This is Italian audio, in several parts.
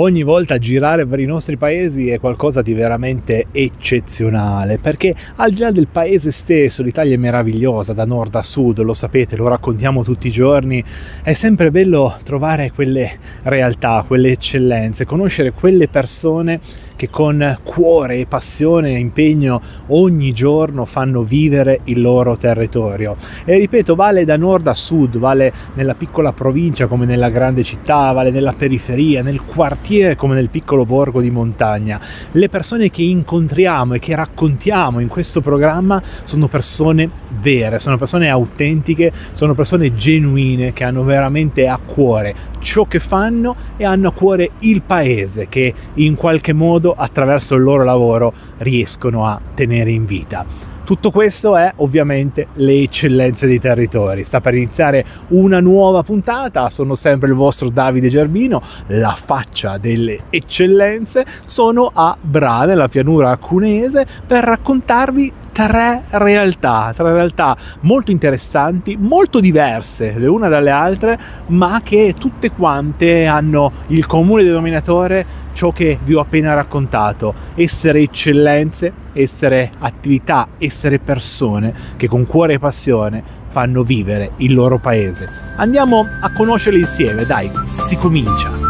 ogni volta girare per i nostri paesi è qualcosa di veramente eccezionale, perché al di là del paese stesso, l'Italia è meravigliosa da nord a sud, lo sapete, lo raccontiamo tutti i giorni, è sempre bello trovare quelle realtà, quelle eccellenze, conoscere quelle persone che con cuore e passione e impegno ogni giorno fanno vivere il loro territorio. E ripeto, vale da nord a sud, vale nella piccola provincia come nella grande città, vale nella periferia, nel quartiere come nel piccolo borgo di montagna. Le persone che incontriamo e che raccontiamo in questo programma sono persone vere, sono persone autentiche, sono persone genuine che hanno veramente a cuore ciò che fanno e hanno a cuore il paese che in qualche modo modo attraverso il loro lavoro riescono a tenere in vita. Tutto questo è ovviamente le eccellenze dei territori. Sta per iniziare una nuova puntata, sono sempre il vostro Davide Gerbino, la faccia delle eccellenze, sono a Bra nella pianura cuneese, per raccontarvi tre realtà, tre realtà molto interessanti, molto diverse le una dalle altre, ma che tutte quante hanno il comune denominatore ciò che vi ho appena raccontato, essere eccellenze, essere attività, essere persone che con cuore e passione fanno vivere il loro paese. Andiamo a conoscerle insieme, dai, si comincia!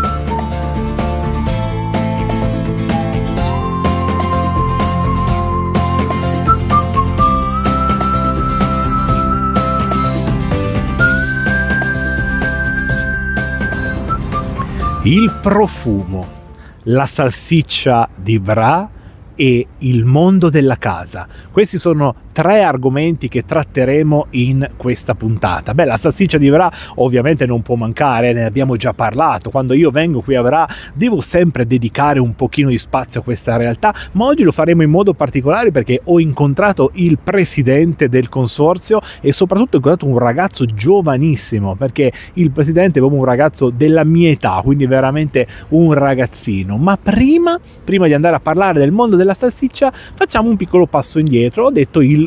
Il profumo, la salsiccia di Bra e il mondo della casa. Questi sono tre argomenti che tratteremo in questa puntata. Beh, la salsiccia di Verà ovviamente non può mancare, ne abbiamo già parlato. Quando io vengo qui a Verà devo sempre dedicare un pochino di spazio a questa realtà, ma oggi lo faremo in modo particolare perché ho incontrato il presidente del consorzio e soprattutto ho incontrato un ragazzo giovanissimo, perché il presidente è proprio un ragazzo della mia età, quindi veramente un ragazzino. Ma prima, prima di andare a parlare del mondo della salsiccia, facciamo un piccolo passo indietro. Ho detto il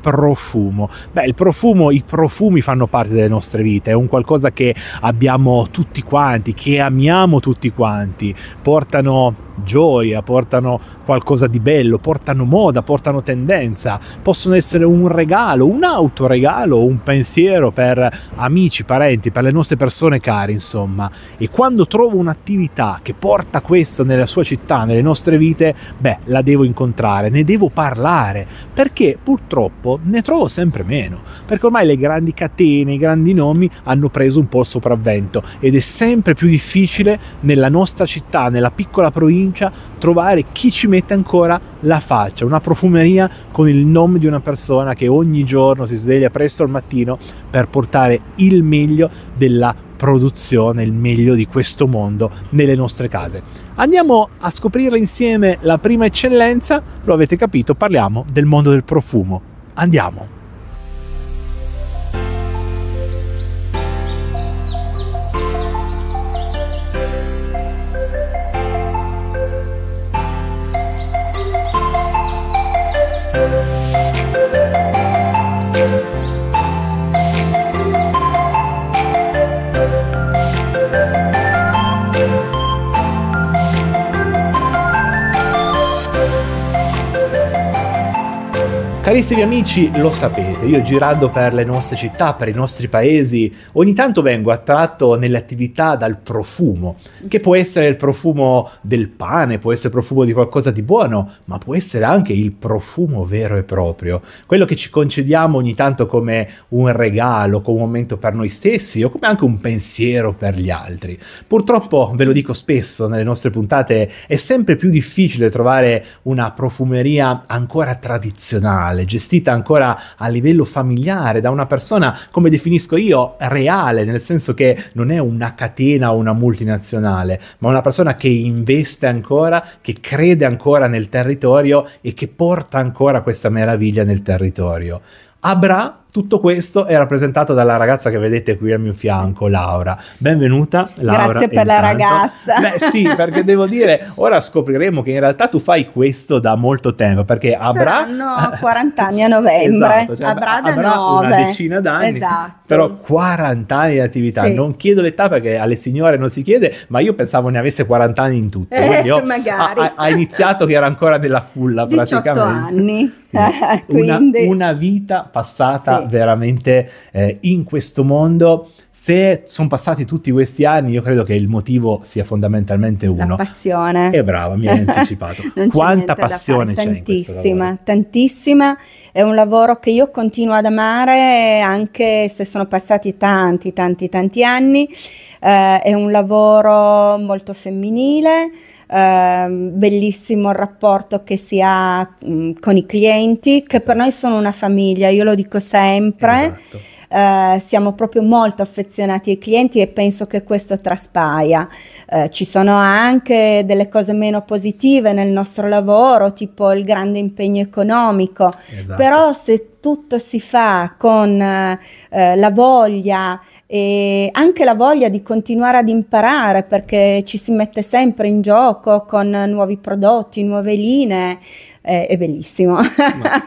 profumo. Beh, il profumo, i profumi fanno parte delle nostre vite, è un qualcosa che abbiamo tutti quanti, che amiamo tutti quanti, portano gioia, portano qualcosa di bello, portano moda, portano tendenza, possono essere un regalo, un autoregalo, un pensiero per amici, parenti, per le nostre persone care, insomma. E quando trovo un'attività che porta questa nella sua città, nelle nostre vite, beh, la devo incontrare, ne devo parlare, perché purtroppo dopo ne trovo sempre meno, perché ormai le grandi catene, i grandi nomi hanno preso un po' il sopravvento ed è sempre più difficile nella nostra città, nella piccola provincia, trovare chi ci mette ancora la faccia, una profumeria con il nome di una persona che ogni giorno si sveglia presto al mattino per portare il meglio della produzione, il meglio di questo mondo nelle nostre case. Andiamo a scoprire insieme la prima eccellenza, lo avete capito, parliamo del mondo del profumo. Andiamo. Carissimi amici, lo sapete veramente, io girando per le nostre città, per i nostri paesi, ogni tanto vengo attratto nelle attività dal profumo, che può essere il profumo del pane, può essere il profumo di qualcosa di buono, ma può essere anche il profumo vero e proprio, quello che ci concediamo ogni tanto come un regalo, come un momento per noi stessi o come anche un pensiero per gli altri. Purtroppo, ve lo dico spesso nelle nostre puntate, è sempre più difficile trovare una profumeria ancora tradizionale, gestita ancora a livello modello familiare, da una persona, come definisco io, reale, nel senso che non è una catena o una multinazionale, ma una persona che investe ancora, che crede ancora nel territorio e che porta ancora questa meraviglia nel territorio. Avrà tutto questo è rappresentato dalla ragazza che vedete qui al mio fianco, Laura. Benvenuta, Laura. Grazie per intanto. la ragazza. Beh sì, perché devo dire, ora scopriremo che in realtà tu fai questo da molto tempo, perché avrà... Saranno 40 anni a novembre, esatto, cioè avrà, avrà una decina d'anni, esatto. però 40 anni di attività. Sì. Non chiedo l'età perché alle signore non si chiede, ma io pensavo ne avesse 40 anni in tutto. Eh, ho, magari. Ha, iniziato che era ancora della culla praticamente. 18 anni. Quindi, una, una, vita passata veramente eh, in questo mondo se sono passati tutti questi anni, io credo che il motivo sia fondamentalmente uno. La passione. E eh, brava, mi hai anticipato. Quanta passione c'è Tantissima, tantissima. È un lavoro che io continuo ad amare anche se sono passati tanti, tanti, tanti anni. Eh, è un lavoro molto femminile. Uh, bellissimo il rapporto che si ha mh, con i clienti, che esatto. per noi sono una famiglia, io lo dico sempre. Esatto eh, siamo proprio molto affezionati ai clienti e penso che questo traspaia. Eh, ci sono anche delle cose meno positive nel nostro lavoro, tipo il grande impegno economico, esatto. però se tutto si fa con eh, la voglia e anche la voglia di continuare ad imparare perché ci si mette sempre in gioco con nuovi prodotti, nuove linee. è bellissimo.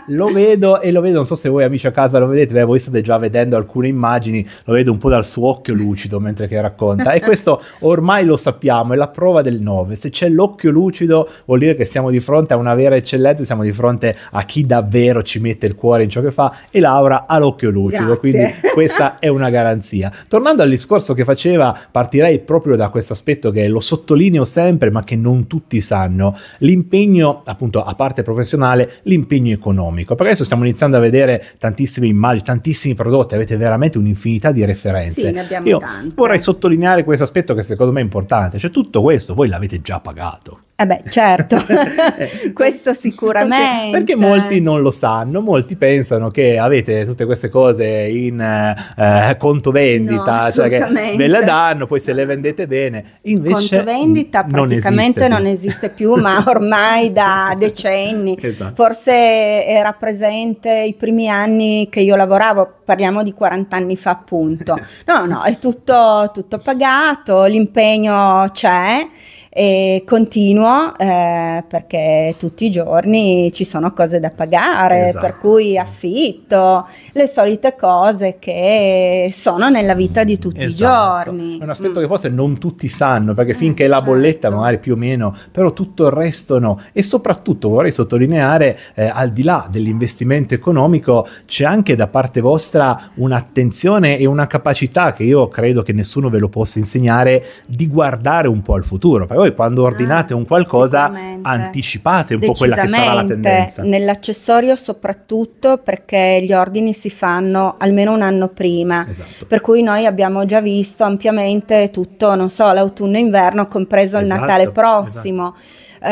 lo vedo e lo vedo, non so se voi amici a casa lo vedete, beh, voi state già vedendo alcune immagini, lo vedo un po' dal suo occhio lucido mentre che racconta e questo ormai lo sappiamo, è la prova del 9, se c'è l'occhio lucido vuol dire che siamo di fronte a una vera eccellenza, siamo di fronte a chi davvero ci mette il cuore in ciò che fa e Laura ha l'occhio lucido, Grazie. quindi questa è una garanzia. Tornando al discorso che faceva, partirei proprio da questo aspetto che lo sottolineo sempre, ma che non tutti sanno, l'impegno appunto a parte professionale, l'impegno economico, perché adesso stiamo iniziando a vedere tantissime immagini, tantissimi prodotti, avete veramente un'infinità di referenze. Sì, Io tante. vorrei sottolineare questo aspetto che secondo me è importante, cioè tutto questo voi l'avete già pagato. Eh beh, certo, eh. questo sicuramente. Perché, perché, molti non lo sanno, molti pensano che avete tutte queste cose in eh, conto vendita, no, cioè che ve la danno, poi se le vendete bene. Invece conto vendita praticamente non esiste, più, non esiste più ma ormai da decenni. Esatto. Forse era presente i primi anni che io lavoravo, parliamo di 40 anni fa appunto. No, no, è tutto, tutto pagato, l'impegno c'è e continuo eh, perché tutti i giorni ci sono cose da pagare, esatto. per cui affitto, le solite cose che sono nella vita di tutti esatto. i giorni. È un aspetto mm. che forse non tutti sanno, perché finché eh, la esatto. bolletta magari più o meno, però tutto il resto no. E soprattutto vorrei sottolineare, eh, al di là dell'investimento economico, c'è anche da parte vostra un'attenzione e una capacità che io credo che nessuno ve lo possa insegnare di guardare un po' al futuro. Perché voi quando ordinate ah, un qualcosa anticipate un po' quella che sarà la tendenza. Nell'accessorio soprattutto perché gli ordini si fanno almeno un anno prima, esatto. per cui noi abbiamo già visto ampiamente tutto, non so, l'autunno-inverno compreso il esatto, Natale esatto. prossimo. Esatto. Uh,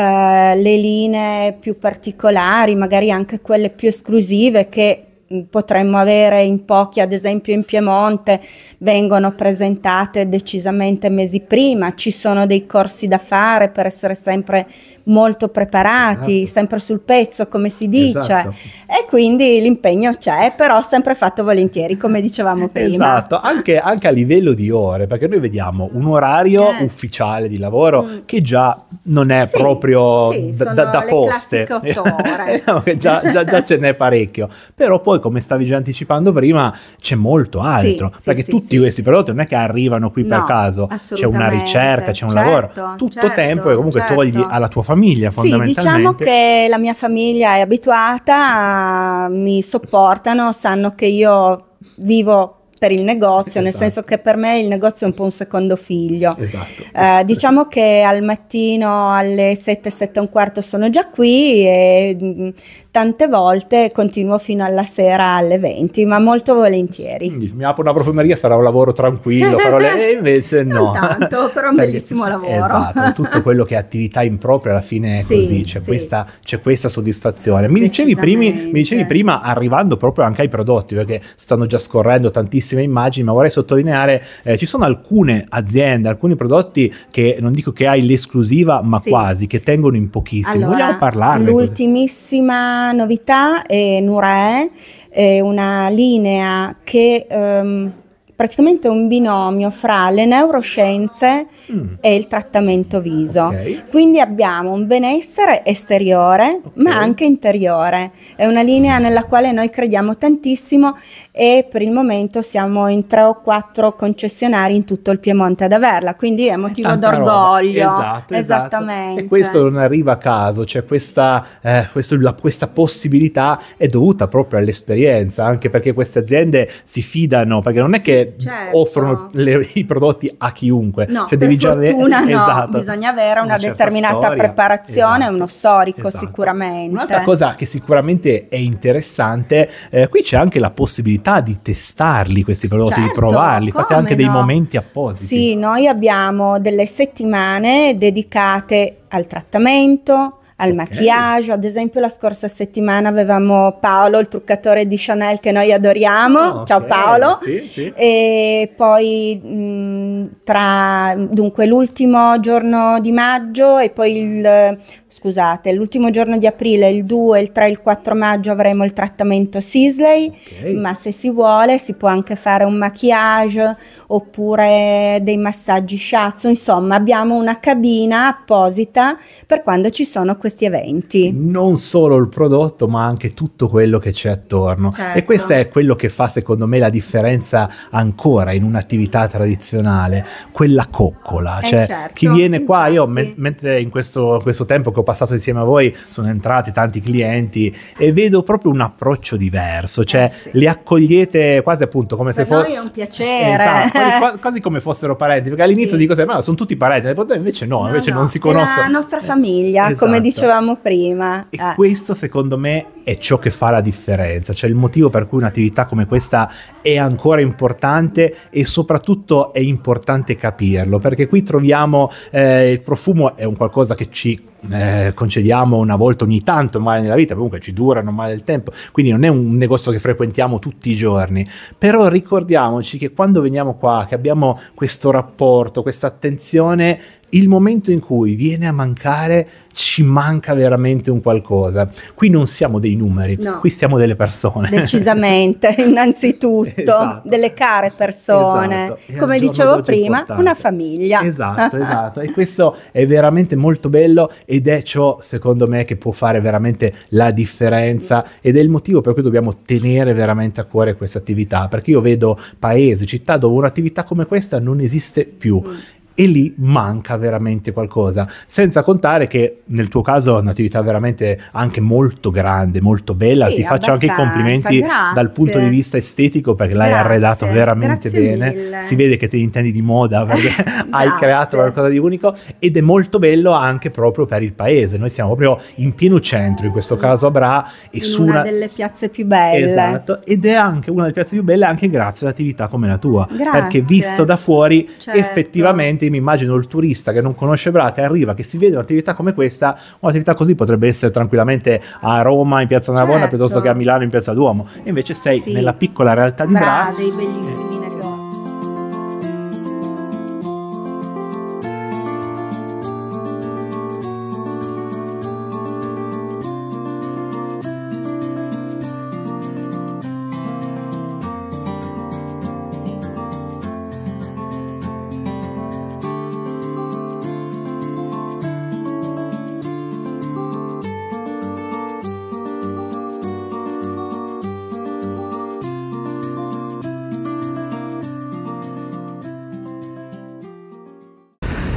le linee più particolari, magari anche quelle più esclusive che Mm, potremmo avere in pochi, ad esempio in Piemonte vengono presentate decisamente mesi prima, ci sono dei corsi da fare per essere sempre molto preparati, esatto. sempre sul pezzo come si dice esatto. e quindi l'impegno c'è, però sempre fatto volentieri come dicevamo prima. Esatto, anche, anche a livello di ore, perché noi vediamo un orario eh. ufficiale di lavoro mm. che già non è sì, proprio sì, da, da, da poste, ore. già, già, già ce n'è parecchio, però poi come stavi già anticipando prima, c'è molto altro. Sì, perché sì, tutti questi prodotti non è che arrivano qui no, per caso, c'è una ricerca, c'è un certo, lavoro, tutto certo, tempo e comunque certo. togli alla tua famiglia fondamentalmente. Sì, diciamo che la mia famiglia è abituata, mi sopportano, sanno che io vivo per il negozio, esatto. nel senso esatto. che per me il negozio è un po' un secondo figlio. Esatto. Eh, diciamo che al mattino alle 7, 7 e un quarto sono già qui e mm, tante volte continuo fino alla sera alle 20, ma molto volentieri. mi apro una profumeria, sarà un lavoro tranquillo, farò le... e invece no. Non tanto, però un bellissimo lavoro. Esatto, tutto quello che è attività impropria alla fine è sì, così, c'è, sì. questa, c'è, questa, soddisfazione. Mi dicevi, primi, mi dicevi, prima, arrivando proprio anche ai prodotti, perché stanno già scorrendo tantissime immagini, ma vorrei sottolineare, eh, ci sono alcune aziende, alcuni prodotti che non dico che hai l'esclusiva, ma sì. quasi, che tengono in pochissimo. Allora, Vogliamo parlarne? L'ultimissima novità è eh, Nurae, è eh, una linea che... Um, praticamente un binomio fra le neuroscienze mm. e il trattamento viso. Okay. Quindi abbiamo un benessere esteriore okay. ma anche interiore. È una linea nella quale noi crediamo tantissimo e per il momento siamo in tre o quattro concessionari in tutto il Piemonte ad averla, quindi è motivo d'orgoglio. Esatto, esatto. Esattamente. Esatto. E questo non arriva a caso, cioè questa, eh, questo, la, questa possibilità è dovuta proprio all'esperienza, anche perché queste aziende si fidano, perché non è che certo. offrono le, i prodotti a chiunque. No, cioè, devi già no, esatto, bisogna avere una, una determinata storia, preparazione, esatto, uno storico esatto. sicuramente. Un'altra cosa che sicuramente è interessante, eh, qui c'è anche la possibilità di testarli questi prodotti, certo, di provarli, fate anche no? dei momenti appositi. Sì, noi abbiamo delle settimane dedicate al trattamento, al okay. maquillaggio. Ad esempio, la scorsa settimana avevamo Paolo, il truccatore di Chanel che noi adoriamo. Oh, Ciao Paolo. Sì, sì. E poi mh, mm, tra dunque l'ultimo giorno di maggio e poi il scusate, l'ultimo giorno di aprile, il 2, il 3, il 4 maggio avremo il trattamento Sisley, okay. ma se si vuole si può anche fare un maquillage oppure dei massaggi sciazzo, insomma abbiamo una cabina apposita per quando ci sono questi eventi. Non solo il prodotto ma anche tutto quello che c'è attorno certo. e questo è quello che fa secondo me la differenza ancora in un'attività tradizionale, quella coccola, eh cioè certo, chi viene infatti. qua, io me- mentre in questo, questo tempo che passato insieme a voi, sono entrati tanti clienti e vedo proprio un approccio diverso, cioè eh sì. li accogliete quasi appunto come per se fosse... un piacere. Esatto, quasi, quasi, come fossero parenti, perché all'inizio sì. dico sempre, ma sono tutti parenti, invece no, no invece no. non si conoscono. È la nostra famiglia, esatto. come dicevamo prima. E eh. questo secondo me è ciò che fa la differenza, cioè il motivo per cui un'attività come questa è ancora importante e soprattutto è importante capirlo, perché qui troviamo eh, il profumo è un qualcosa che ci eh, concediamo una volta ogni tanto male nella vita, comunque ci durano male il tempo, quindi non è un negozio che frequentiamo tutti i giorni, però ricordiamoci che quando veniamo qua, che abbiamo questo rapporto, questa attenzione, il momento in cui viene a mancare ci manca veramente un qualcosa. Qui non siamo dei numeri, no. qui siamo delle persone. Decisamente, innanzitutto, esatto. delle care persone. Esatto. Come dicevo prima, importante. una famiglia. Esatto, esatto. e questo è veramente molto bello ed è ciò, secondo me, che può fare veramente la differenza ed è il motivo per cui dobbiamo tenere veramente a cuore questa attività, perché io vedo paesi, città dove un'attività come questa non esiste più. Mm e lì manca veramente qualcosa. Senza contare che nel tuo caso è un'attività veramente anche molto grande, molto bella. Sì, Ti faccio anche i complimenti grazie. dal punto di vista estetico perché l'hai grazie, arredato veramente bene. Mille. Si vede che ti intendi di moda perché hai creato qualcosa di unico ed è molto bello anche proprio per il paese. Noi siamo proprio in pieno centro, in questo caso a Bra, e in su una, una delle piazze più belle. Esatto, ed è anche una delle piazze più belle anche grazie all'attività come la tua, grazie. perché visto da fuori certo. effettivamente Ovviamente io mi immagino il turista che non conosce Braca, arriva, che si vede un'attività come questa, un'attività così potrebbe essere tranquillamente a Roma in Piazza Navona certo. piuttosto che a certo. Milano in Piazza Duomo. E invece sei sì. nella piccola realtà di Braga. Bra, dei bellissimi negozi eh.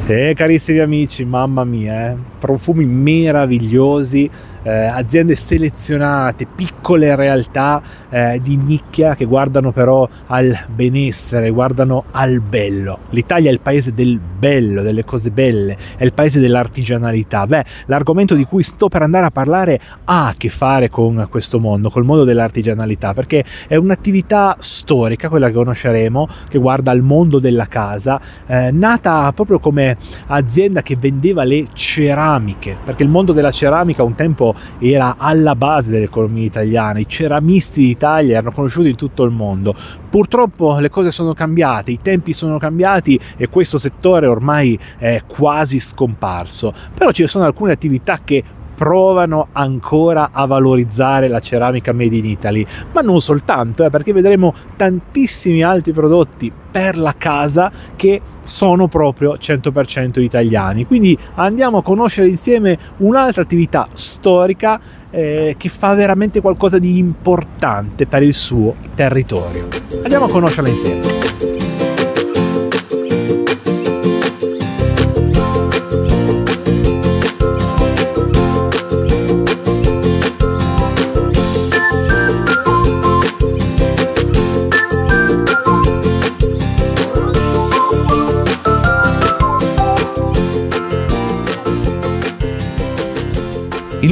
Eh, carissimi amici, mamma mia, eh? profumi meravigliosi eh, aziende selezionate, piccole realtà eh, di nicchia che guardano però al benessere, guardano al bello. L'Italia è il paese del bello, delle cose belle, è il paese dell'artigianalità. Beh, l'argomento di cui sto per andare a parlare ha a che fare con questo mondo, col mondo dell'artigianalità, perché è un'attività storica, quella che conosceremo, che guarda al mondo della casa, eh, nata proprio come azienda che vendeva le ceramiche, perché il mondo della ceramica un tempo era alla base dell'economia italiana, i ceramisti d'Italia erano conosciuti in tutto il mondo. Purtroppo le cose sono cambiate, i tempi sono cambiati e questo settore ormai è quasi scomparso, però ci sono alcune attività che provano ancora a valorizzare la ceramica made in Italy, ma non soltanto, eh, perché vedremo tantissimi altri prodotti per la casa che sono proprio 100% italiani. Quindi andiamo a conoscere insieme un'altra attività storica eh, che fa veramente qualcosa di importante per il suo territorio. Andiamo a conoscerla insieme.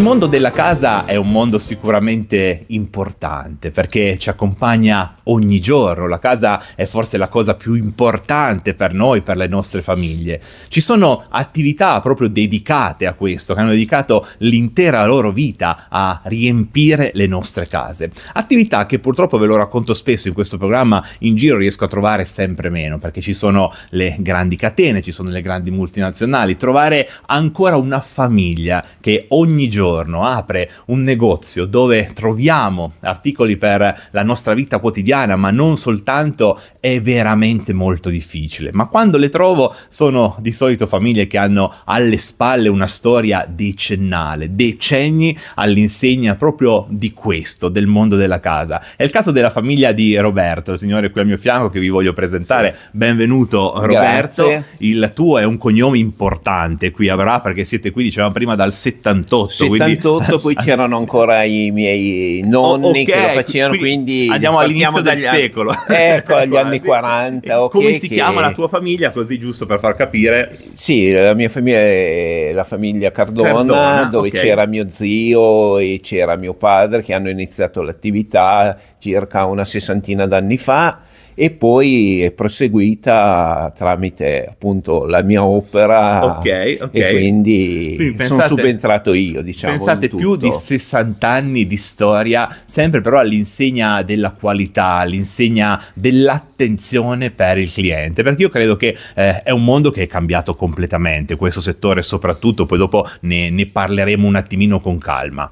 mondo della casa è un mondo sicuramente importante perché ci accompagna ogni giorno. La casa è forse la cosa più importante per noi, per le nostre famiglie. Ci sono attività proprio dedicate a questo, che hanno dedicato l'intera loro vita a riempire le nostre case. Attività che purtroppo ve lo racconto spesso in questo programma, in giro riesco a trovare sempre meno perché ci sono le grandi catene, ci sono le grandi multinazionali. Trovare ancora una famiglia che ogni giorno giorno apre un negozio dove troviamo articoli per la nostra vita quotidiana, ma non soltanto, è veramente molto difficile. Ma quando le trovo sono di solito famiglie che hanno alle spalle una storia decennale, decenni all'insegna proprio di questo, del mondo della casa. È il caso della famiglia di Roberto, il signore qui al mio fianco che vi voglio presentare. Sì. Benvenuto Roberto, Grazie. il tuo è un cognome importante qui a Bra perché siete qui, dicevamo prima, dal 78, 78. quindi 78 poi c'erano ancora i miei nonni oh, okay. che lo facevano, quindi, andiamo all'inizio del anni, secolo. Ecco, agli anni 40. Okay, Come si che... chiama la tua famiglia, così giusto per far capire? Sì, la mia famiglia è la famiglia Cardona, Cardona dove okay. c'era mio zio e c'era mio padre che hanno iniziato l'attività circa una sessantina d'anni fa e poi è proseguita tramite appunto la mia opera okay, okay. e quindi, quindi pensate, sono subentrato io diciamo pensate più di 60 anni di storia sempre però all'insegna della qualità all'insegna dell'attenzione per il cliente perché io credo che eh, è un mondo che è cambiato completamente questo settore soprattutto poi dopo ne, ne parleremo un attimino con calma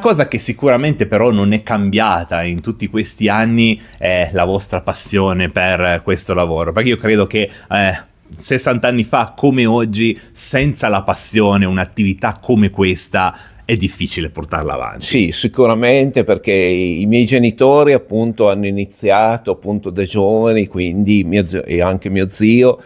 Cosa che sicuramente però non è cambiata in tutti questi anni è la vostra passione per questo lavoro, perché io credo che eh, 60 anni fa come oggi, senza la passione, un'attività come questa è difficile portarla avanti. Sì, sicuramente perché i miei genitori appunto hanno iniziato appunto da giovani, quindi mio, zio, e anche mio zio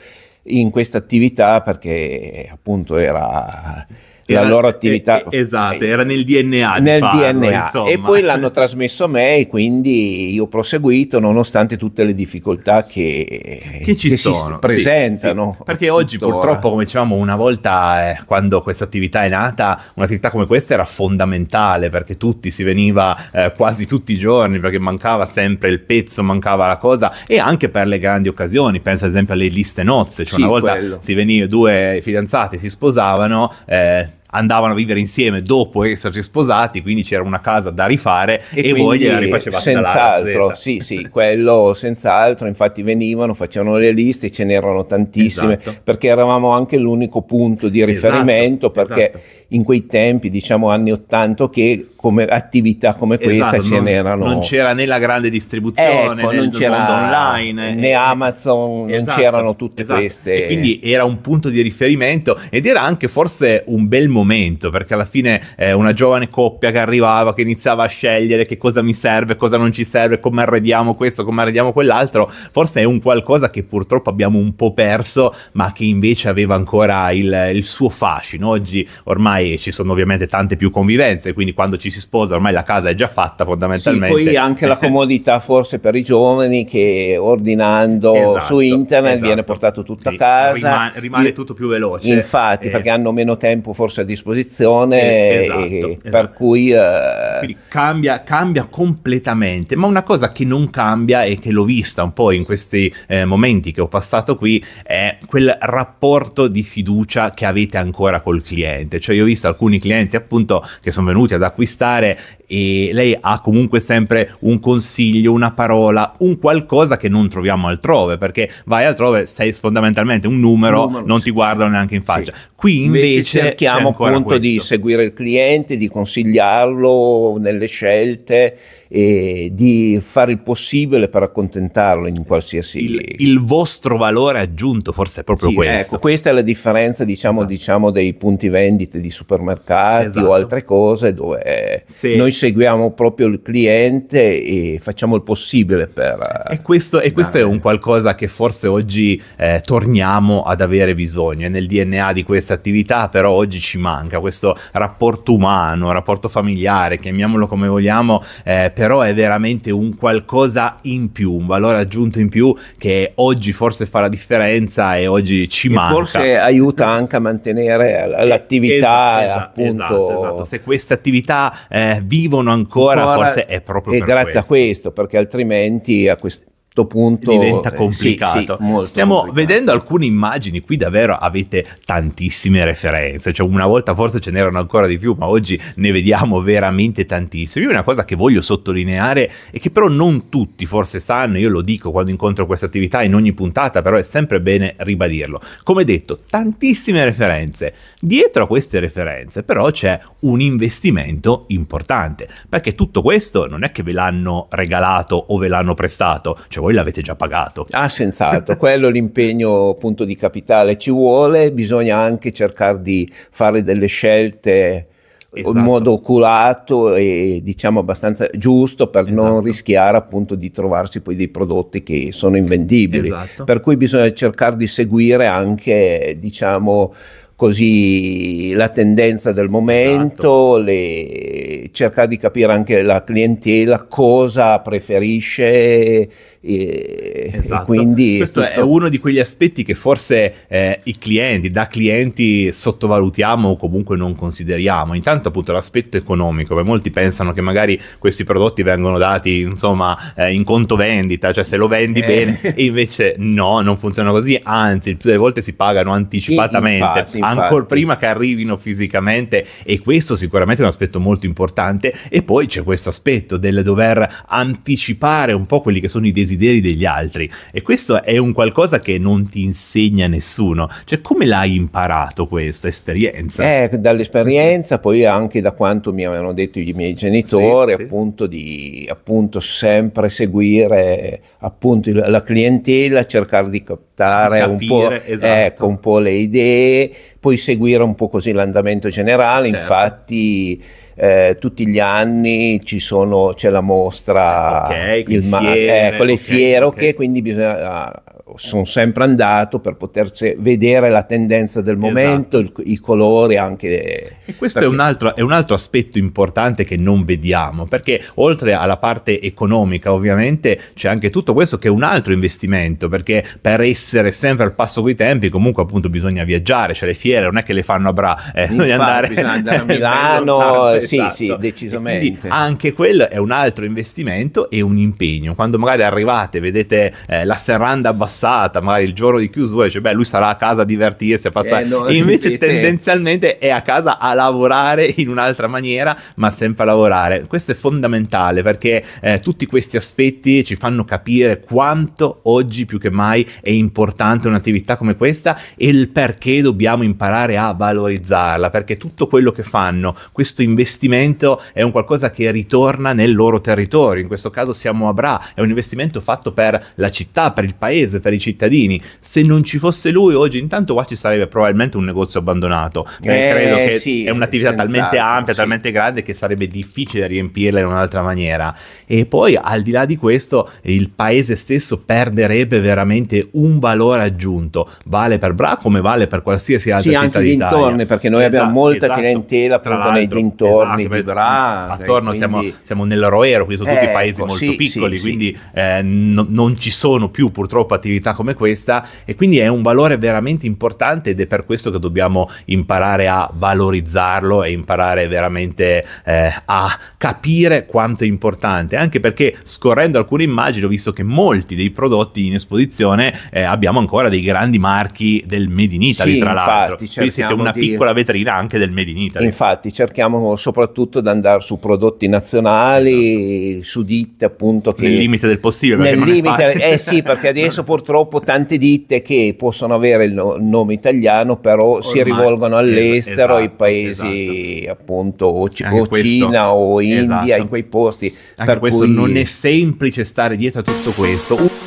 in questa attività perché appunto era era, la loro attività. Esatto, eh, esatto, era nel DNA. Nel farlo, DNA. Insomma. E poi l'hanno trasmesso a me, quindi io ho proseguito nonostante tutte le difficoltà che, che ci che sono. presentano. Sì, sì. Perché oggi tuttora. purtroppo, come dicevamo, una volta eh, quando questa attività è nata, un'attività come questa era fondamentale perché tutti si veniva eh, quasi tutti i giorni perché mancava sempre il pezzo, mancava la cosa e anche per le grandi occasioni, penso ad esempio alle liste nozze, cioè sì, una volta quello. si veniva due fidanzati, si sposavano, eh, andavano a vivere insieme dopo esserci sposati, quindi c'era una casa da rifare e, e voi gliela rifacevate senz'altro, sì, sì, quello senz'altro, infatti venivano, facevano le liste, ce n'erano tantissime, esatto. perché eravamo anche l'unico punto di esatto, riferimento esatto, perché esatto in quei tempi, diciamo anni 80, che come attività come esatto, questa esatto, ce n'erano. Non c'era né la grande distribuzione, ecco, non c'era online, né eh, Amazon, esatto, non c'erano tutte esatto. queste. E quindi era un punto di riferimento ed era anche forse un bel momento, perché alla fine eh, una giovane coppia che arrivava, che iniziava a scegliere che cosa mi serve, cosa non ci serve, come arrediamo questo, come arrediamo quell'altro, forse è un qualcosa che purtroppo abbiamo un po' perso, ma che invece aveva ancora il, il suo fascino. Oggi ormai ormai ci sono ovviamente tante più convivenze, quindi quando ci si sposa ormai la casa è già fatta fondamentalmente. Sì, poi anche la comodità forse per i giovani che ordinando esatto, su internet esatto. viene portato tutto sì. a casa. Rima- rimane tutto più veloce. Infatti, eh. perché hanno meno tempo forse a disposizione, eh, esatto, esatto, per cui... Eh... cambia, cambia completamente, ma una cosa che non cambia e che l'ho vista un po' in questi eh, momenti che ho passato qui è quel rapporto di fiducia che avete ancora col cliente. Cioè io visto alcuni clienti appunto che sono venuti ad acquistare e lei ha comunque sempre un consiglio, una parola, un qualcosa che non troviamo altrove, perché vai altrove, sei fondamentalmente un numero, numero non sì. ti guardano neanche in faccia. Sì. Qui invece, invece cerchiamo appunto questo. di seguire il cliente, di consigliarlo nelle scelte e di fare il possibile per accontentarlo in qualsiasi... Il, il vostro valore aggiunto forse è proprio sì, questo. Ecco, questa è la differenza diciamo, esatto. diciamo dei punti vendite di supermercati esatto. o altre cose dove sì. noi seguiamo proprio il cliente e facciamo il possibile per... Eh, e questo, e questo è un qualcosa che forse oggi eh, torniamo ad avere bisogno, è nel DNA di questa attività, però oggi ci manca questo rapporto umano, rapporto familiare, chiamiamolo come vogliamo, eh, però è veramente un qualcosa in più, un valore aggiunto in più che oggi forse fa la differenza e oggi ci e manca. Forse aiuta anche a mantenere l'attività esatto, appunto... Esatto, esatto. se queste attività eh, vivono ancora, ancora, forse è proprio... E grazie questo. a questo, perché altrimenti a questo certo punto diventa eh, complicato. Sì, sì, Stiamo complicato. vedendo alcune immagini, qui davvero avete tantissime referenze, cioè una volta forse ce n'erano ancora di più, ma oggi ne vediamo veramente tantissime. una cosa che voglio sottolineare e che però non tutti forse sanno, io lo dico quando incontro questa attività in ogni puntata, però è sempre bene ribadirlo. Come detto, tantissime referenze. Dietro a queste referenze però c'è un investimento importante, perché tutto questo non è che ve l'hanno regalato o ve l'hanno prestato, cioè voi l'avete già pagato. Ah, senz'altro, quello l'impegno appunto di capitale ci vuole, bisogna anche cercare di fare delle scelte esatto. in modo oculato e diciamo abbastanza giusto per esatto. non rischiare appunto di trovarsi poi dei prodotti che sono invendibili. Esatto. Per cui bisogna cercare di seguire anche diciamo così la tendenza del momento, esatto. le, cercare di capire anche la clientela cosa preferisce e, esatto. e quindi questo tutto... è uno di quegli aspetti che forse eh, i clienti, da clienti, sottovalutiamo o comunque non consideriamo. Intanto, appunto, l'aspetto economico, perché molti pensano che magari questi prodotti vengono dati insomma eh, in conto vendita, cioè se lo vendi eh. bene, e invece no, non funziona così. Anzi, il più delle volte si pagano anticipatamente, infatti, ancora prima che arrivino fisicamente, e questo sicuramente è un aspetto molto importante. E poi c'è questo aspetto del dover anticipare un po' quelli che sono i desideri desideri degli altri. E questo è un qualcosa che non ti insegna nessuno. Cioè, come l'hai imparato questa esperienza? Eh, dall'esperienza, poi anche da quanto mi avevano detto i miei genitori, sì, appunto, sì. di appunto, sempre seguire appunto, la clientela, cercare di captare capire, un, po', esatto. ecco, un po' le idee, poi seguire un po' così l'andamento generale. Certo. Infatti eh, tutti gli anni ci sono, c'è la mostra, okay, il insieme, ma- ecco, eh, le okay, fieroche, okay. quindi bisogna ah, sono sempre andato per poter vedere la tendenza del esatto. momento, esatto. il, i colori anche. Eh, e questo perché... è, un altro, è, un altro, aspetto importante che non vediamo, perché oltre alla parte economica ovviamente c'è anche tutto questo che è un altro investimento, perché per essere sempre al passo coi tempi comunque appunto bisogna viaggiare, cioè le fiere non è che le fanno a bra, eh, bisogna, andare... bisogna andare a Milano, eh, sì esatto. sì decisamente. anche quello è un altro investimento e un impegno, quando magari arrivate, vedete eh, la serranda abbassata passata, magari il giorno di chiusura dice beh lui sarà a casa a divertirsi, a passare, eh, no, invece sì, tendenzialmente è a casa a lavorare in un'altra maniera ma sempre a lavorare. Questo è fondamentale perché eh, tutti questi aspetti ci fanno capire quanto oggi più che mai è importante un'attività come questa e il perché dobbiamo imparare a valorizzarla perché tutto quello che fanno, questo investimento è un qualcosa che ritorna nel loro territorio, in questo caso siamo a Bra, è un investimento fatto per la città, per il paese, per i cittadini. Se non ci fosse lui oggi, intanto qua ci sarebbe probabilmente un negozio abbandonato. Eh, eh credo che sì, è un'attività talmente ampia, sì. talmente grande che sarebbe difficile riempirla in un'altra maniera. E poi al di là di questo, il paese stesso perderebbe veramente un valore aggiunto. Vale per Bra come vale per qualsiasi altra sì, città d'Italia. Dintorni, perché noi esatto, abbiamo molta esatto. clientela proprio nei dintorni esatto, di Bra. Attorno cioè, quindi... siamo, siamo nell'Oroero, quindi sono eh, tutti ecco, paesi ecco, molto piccoli, quindi eh, no, non ci sono più purtroppo attività attività come questa e quindi è un valore veramente importante ed è per questo che dobbiamo imparare a valorizzarlo e imparare veramente eh, a capire quanto è importante, anche perché scorrendo alcune immagini ho visto che molti dei prodotti in esposizione eh, abbiamo ancora dei grandi marchi del Made in Italy, sì, tra infatti, l'altro. Quindi siete una di... piccola vetrina anche del Made in Italy. Infatti, cerchiamo soprattutto di andare su prodotti nazionali, esatto. su ditte appunto che... Nel limite del possibile. Nel limite, eh sì, perché adesso purtroppo purtroppo tante ditte che possono avere il, no, il nome italiano, però Ormai, si rivolgono all'estero, esatto, ai paesi esatto. appunto o, c- o questo, Cina o India, in esatto. quei posti. Anche per questo cui... non è semplice stare dietro a tutto questo.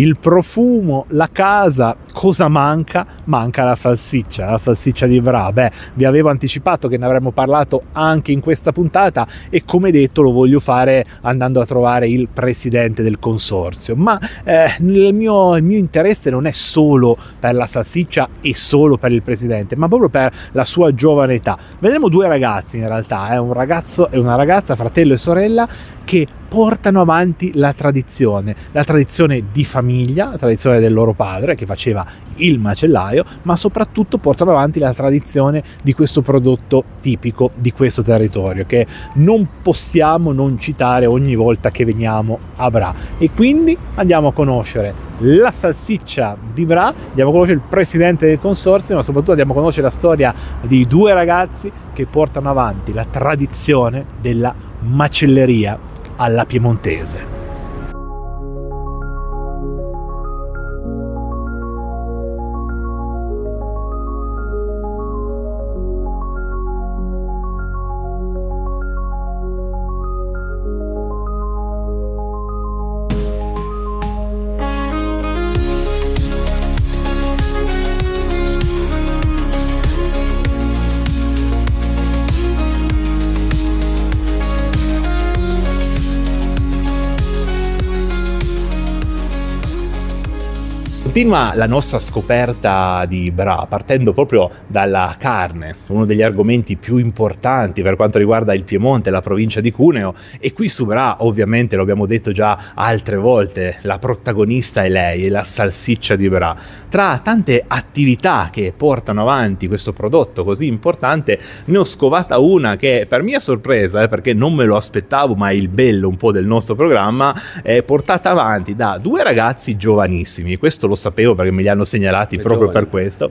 il profumo, la casa, cosa manca? Manca la salsiccia, la salsiccia di Vra. Beh, vi avevo anticipato che ne avremmo parlato anche in questa puntata e come detto lo voglio fare andando a trovare il presidente del consorzio. Ma eh, il, mio, il mio interesse non è solo per la salsiccia e solo per il presidente, ma proprio per la sua giovane età. Vedremo due ragazzi in realtà, eh, un ragazzo e una ragazza, fratello e sorella, che portano avanti la tradizione, la tradizione di famiglia, la tradizione del loro padre che faceva il macellaio, ma soprattutto portano avanti la tradizione di questo prodotto tipico di questo territorio che non possiamo non citare ogni volta che veniamo a Bra. E quindi andiamo a conoscere la salsiccia di Bra, andiamo a conoscere il presidente del consorzio, ma soprattutto andiamo a conoscere la storia di due ragazzi che portano avanti la tradizione della macelleria alla piemontese. Continua la nostra scoperta di Bra partendo proprio dalla carne, uno degli argomenti più importanti per quanto riguarda il Piemonte e la provincia di Cuneo e qui su Bra ovviamente lo abbiamo detto già altre volte, la protagonista è lei, la salsiccia di Bra. Tra tante attività che portano avanti questo prodotto così importante ne ho scovata una che per mia sorpresa, eh, perché non me lo aspettavo ma è il bello un po' del nostro programma, è portata avanti da due ragazzi giovanissimi, questo lo sapevo perché me li hanno segnalati Sei proprio giovane, per questo.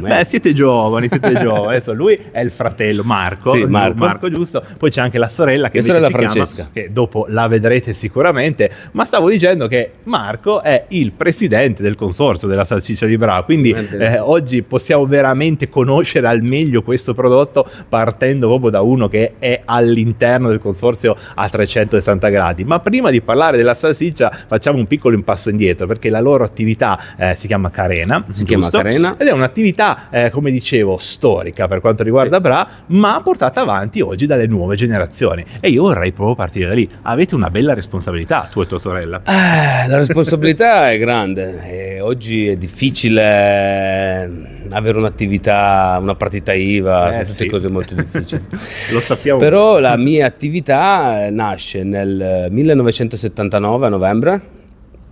Beh, siete giovani, siete giovani. Adesso lui è il fratello Marco, sì, Marco. Marco. giusto. Poi c'è anche la sorella che la sorella Francesca. Chiama, che dopo la vedrete sicuramente. Ma stavo dicendo che Marco è il presidente del consorzio della salsiccia di Bra. Quindi eh, oggi possiamo veramente conoscere al meglio questo prodotto partendo proprio da uno che è all'interno del consorzio a 360 gradi. Ma prima di parlare della salsiccia facciamo un piccolo impasso indietro perché la loro attività eh, si chiama Carena. Si giusto? chiama Carena. Ed è un'attività, eh, come dicevo, storica per quanto riguarda sì. Bra, ma portata avanti oggi dalle nuove generazioni. E io vorrei proprio partire da lì. Avete una bella responsabilità, tu e tua sorella. Eh, la responsabilità è grande. E oggi è difficile eh, avere un'attività, una partita IVA, eh, sono tutte sì. cose molto difficili. Lo sappiamo. Però la mia attività eh, nasce nel 1979 a novembre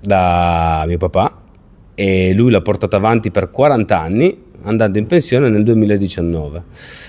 da mio papà e lui l'ha portata avanti per 40 anni andando in pensione nel 2019.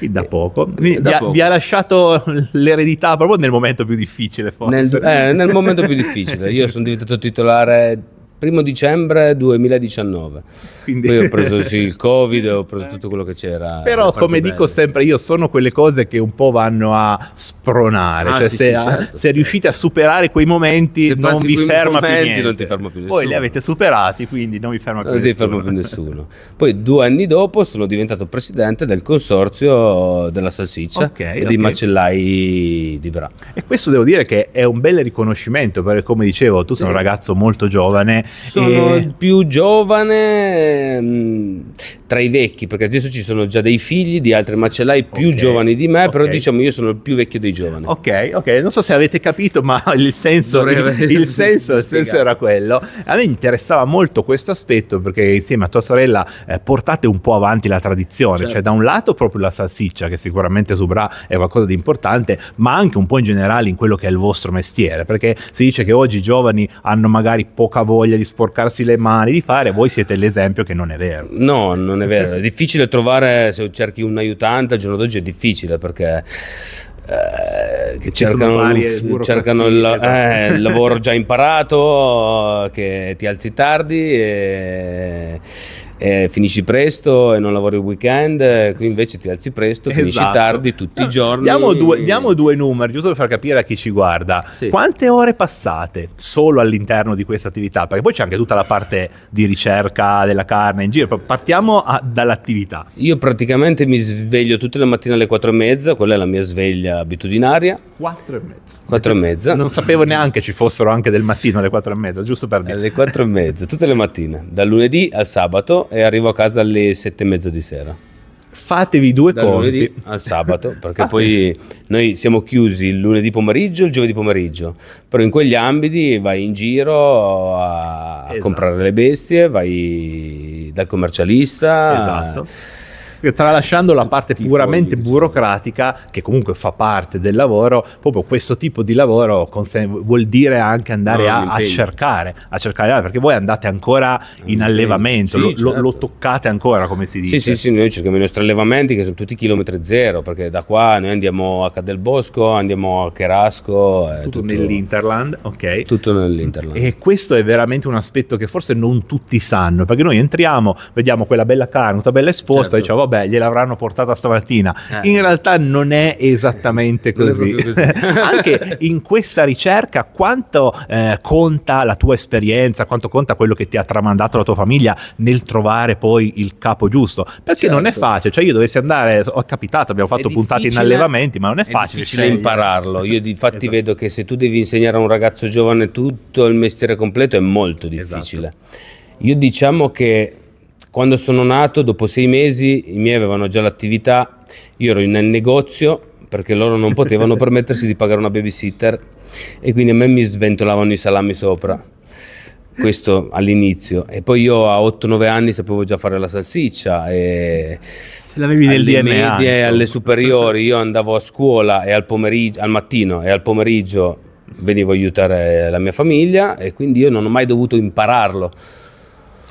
da poco. Quindi da vi, poco. Ha, vi, ha, lasciato l'eredità proprio nel momento più difficile, forse. Nel, eh, nel momento più difficile. Io sono diventato titolare primo dicembre 2019. Quindi... Poi ho preso sì, il covid, ho preso tutto quello che c'era. Però come bene. dico sempre io, sono quelle cose che un po' vanno a spronare, ah, cioè sì, se, sì, certo. se, riuscite a superare quei momenti se non vi ferma più niente. Non ti ferma più nessuno. Voi li avete superati, quindi non vi ferma più non nessuno. ti ferma più nessuno. Poi due anni dopo sono diventato presidente del consorzio della salsiccia okay, e okay. dei macellai di Bra. E questo devo dire che è un bel riconoscimento perché come dicevo tu sei un ragazzo molto giovane sono e... più giovane mh, ehm, tra i vecchi, perché adesso ci sono già dei figli di altri macellai più okay. giovani di me, okay. però diciamo io sono il più vecchio dei giovani. Ok, ok, non so se avete capito, ma il senso, il, il senso, il senso era quello. A me interessava molto questo aspetto perché insieme a tua sorella eh, portate un po' avanti la tradizione, certo. cioè da un lato proprio la salsiccia che sicuramente su Bra è qualcosa di importante, ma anche un po' in generale in quello che è il vostro mestiere, perché si dice che oggi i giovani hanno magari poca voglia voglia di sporcarsi le mani, di fare, voi siete l'esempio che non è vero. No, non è vero. È difficile trovare, se cerchi un aiutante al giorno d'oggi è difficile perché eh, che cercano, cercano il, esatto. eh, il, lavoro già imparato, che ti alzi tardi e, eh, finisci presto e non lavori il weekend, qui invece ti alzi presto, esatto. finisci tardi tutti no, i giorni. Diamo due, diamo due, numeri, giusto per far capire a chi ci guarda. Sì. Quante ore passate solo all'interno di questa attività? Perché poi c'è anche tutta la parte di ricerca della carne in giro. Partiamo a, dall'attività. Io praticamente mi sveglio tutte le mattine alle 4 e mezza, quella è la mia sveglia abitudinaria. 4 e mezza. 4 e mezza. non sapevo neanche ci fossero anche del mattino alle 4 e mezza, giusto per dire. Alle 4 e mezza, tutte le mattine, dal lunedì al sabato e arrivo a casa alle sette e mezza di sera. Fatevi due da conti. al sabato, perché poi noi siamo chiusi il lunedì pomeriggio e il giovedì pomeriggio, però in quegli ambiti vai in giro a esatto. comprare le bestie, vai dal commercialista. Esatto. A tralasciando la parte puramente burocratica, che comunque fa parte del lavoro, proprio questo tipo di lavoro vuol dire anche andare no, a, a, cercare, a cercare, perché voi andate ancora in allevamento, sì, lo, certo. lo, toccate ancora, come si dice. Sì, sì, sì, noi cerchiamo i nostri allevamenti che sono tutti chilometri zero, perché da qua noi andiamo a Cadelbosco, andiamo a Cherasco. Eh, tutto, tutto nell'Interland, ok. Tutto nell'Interland. E questo è veramente un aspetto che forse non tutti sanno, perché noi entriamo, vediamo quella bella carne, tutta bella esposta, certo. diciamo, vabbè, vabbè, gliel'avranno portata stamattina. Eh. In realtà non è esattamente così. così. Anche in questa ricerca quanto eh, conta la tua esperienza, quanto conta quello che ti ha tramandato la tua famiglia nel trovare poi il capo giusto? Perché certo. non è certo. facile, cioè io dovessi andare, ho capitato, abbiamo fatto puntate in allevamenti, ma non è, è facile. È difficile impararlo. Io infatti esatto. vedo che se tu devi insegnare a un ragazzo giovane tutto il mestiere completo è molto esatto. difficile. Esatto. Io diciamo che quando sono nato, dopo sei mesi, i miei avevano già l'attività, io ero nel negozio perché loro non potevano permettersi di pagare una babysitter e quindi a me mi sventolavano i salami sopra. Questo all'inizio. E poi io a 8-9 anni sapevo già fare la salsiccia. E Se l'avevi nel DNA. Medie, insomma. alle superiori io andavo a scuola e al, al mattino e al pomeriggio venivo a aiutare la mia famiglia e quindi io non ho mai dovuto impararlo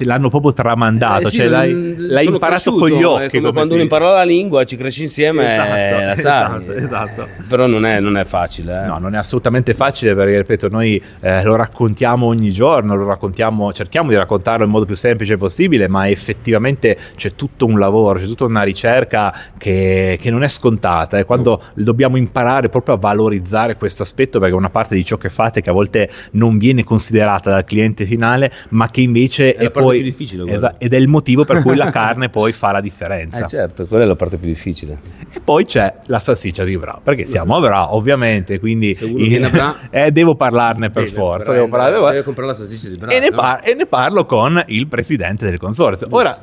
l'hanno proprio tramandato, eh, sì, cioè l'hai, mm, l'hai imparato cresciuto, con gli eh, occhi. Come, come quando si... uno impara la lingua, ci cresci insieme esatto, e eh, la esatto, sai. Esatto, Però non è, non è facile. Eh. No, non è assolutamente facile perché, ripeto, noi eh, lo raccontiamo ogni giorno, lo raccontiamo, cerchiamo di raccontarlo in modo più semplice possibile, ma effettivamente c'è tutto un lavoro, c'è tutta una ricerca che, che non è scontata. E eh. quando oh. dobbiamo imparare proprio a valorizzare questo aspetto, perché è una parte di ciò che fate che a volte non viene considerata dal cliente finale, ma che invece è, è poi, più difficile. Esa- ed è il motivo per cui la carne poi fa la differenza. Eh certo, quella è la parte più difficile. E poi c'è la salsiccia di Bra, perché siamo a Bra, ovviamente, quindi in, bra, eh, devo parlarne per forza. Devo, parlare, devo, comprare la salsiccia di Bra. E, no? par- e ne parlo con il presidente del consorzio. Ora,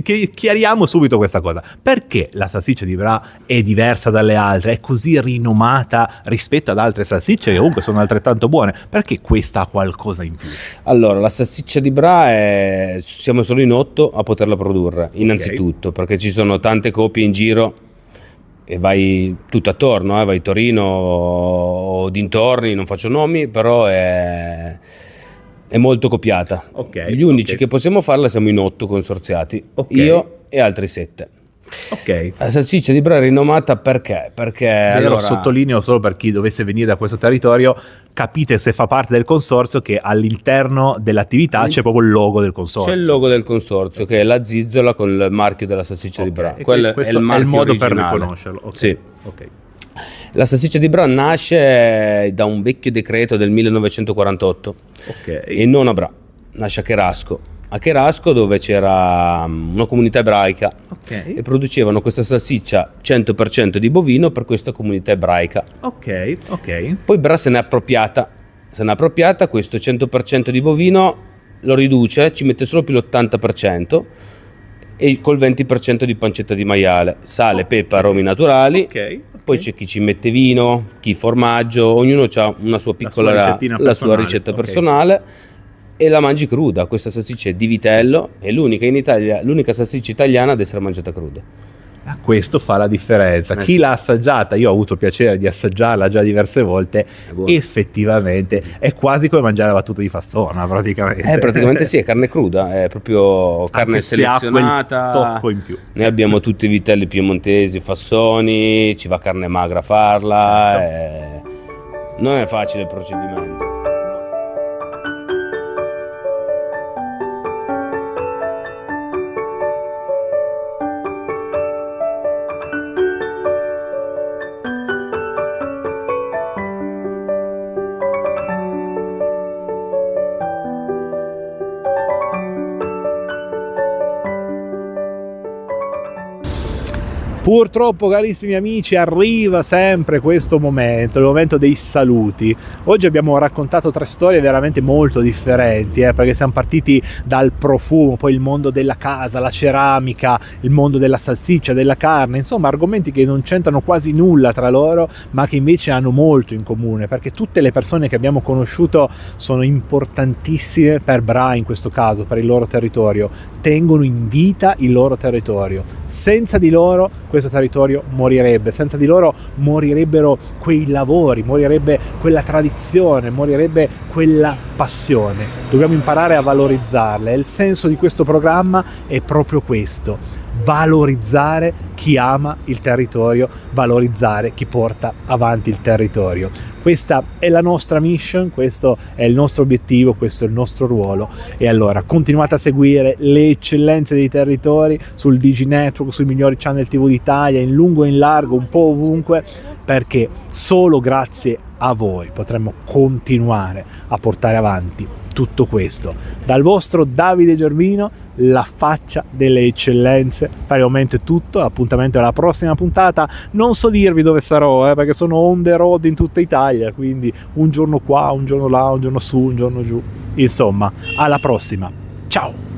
che chiariamo subito questa cosa. Perché la salsiccia di Bra è diversa dalle altre? È così rinomata rispetto ad altre salsicce che comunque sono altrettanto buone? Perché questa ha qualcosa in più? Allora, la salsiccia di Bra è... siamo solo in otto a poterla produrre, innanzitutto, okay. perché ci sono tante copie in giro e vai tutto attorno, eh? vai Torino o dintorni, non faccio nomi, però è è molto copiata. Okay, Gli unici okay. che possiamo farla siamo in otto consorziati, okay. io e altri sette. Ok. La salsiccia di Bra è rinomata perché? Perché Beh, allora... sottolineo solo per chi dovesse venire da questo territorio, capite se fa parte del consorzio che all'interno dell'attività c'è proprio il logo del consorzio. C'è il logo del consorzio che è la zizzola con il marchio della salsiccia okay. di Bra. Quello è il, è il modo originale. per riconoscerlo. Okay. Sì. Ok. La salsiccia di Bra nasce da un vecchio decreto del 1948 okay. e non a Bra, nasce a Cherasco. A Cherasco dove c'era mm, una comunità ebraica okay. e producevano questa salsiccia 100% di bovino per questa comunità ebraica. Ok, ok. Poi Bra se n'è appropriata, se n'è appropriata questo 100% di bovino lo riduce, ci mette solo più l'80% e col 20% di pancetta di maiale, sale, pepe, aromi naturali. Okay, okay. Poi c'è chi ci mette vino, chi formaggio, ognuno ha una sua piccola la sua, la sua ricetta personale e la mangi cruda. Questa salsiccia è di vitello, è l'unica in Italia, l'unica salsiccia italiana ad essere mangiata cruda. Ah, questo fa la differenza. Eh Chi l'ha assaggiata, io ho avuto il piacere di assaggiarla già diverse volte, effettivamente è quasi come mangiare la battuta di Fassona praticamente. Eh, praticamente sì, è carne cruda, è proprio carne Anche selezionata. Se tocco in più. Noi abbiamo tutti i vitelli piemontesi, Fassoni, ci va carne magra a farla. Certo. E... Eh. Non è facile il procedimento. Purtroppo, carissimi amici, arriva sempre questo momento, il momento dei saluti. Oggi abbiamo raccontato tre storie veramente molto differenti, eh, perché siamo partiti dal profumo, poi il mondo della casa, la ceramica, il mondo della salsiccia, della carne, insomma argomenti che non c'entrano quasi nulla tra loro, ma che invece hanno molto in comune, perché tutte le persone che abbiamo conosciuto sono importantissime per Bra in questo caso, per il loro territorio, tengono in vita il loro territorio. Senza di loro questo territorio morirebbe. Senza di loro morirebbero quei lavori, morirebbe quella tradizione, morirebbe quella passione. Dobbiamo imparare a valorizzarle. e il senso di questo programma è proprio questo valorizzare chi ama il territorio, valorizzare chi porta avanti il territorio. Questa è la nostra mission, questo è il nostro obiettivo, questo è il nostro ruolo e allora continuate a seguire le eccellenze dei territori sul Digi Network, sui migliori channel TV d'Italia, in lungo e in largo, un po' ovunque, perché solo grazie a voi potremmo continuare a portare avanti tutto questo. Dal vostro Davide Gerbino, la faccia delle eccellenze. Per il momento è tutto, appuntamento alla prossima puntata. Non so dirvi dove sarò, eh, perché sono on the road in tutta Italia, quindi un giorno qua, un giorno là, un giorno su, un giorno giù. Insomma, alla prossima. Ciao!